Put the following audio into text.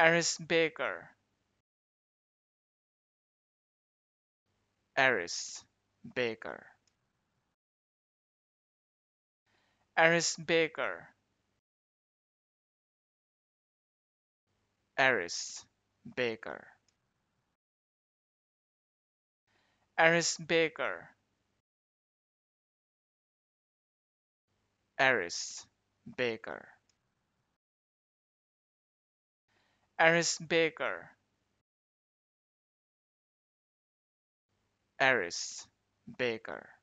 Aris Baker. Aris Baker. Aris Baker. Aris Baker. Aris Baker. Aris Baker. Aris Baker. Aris Baker.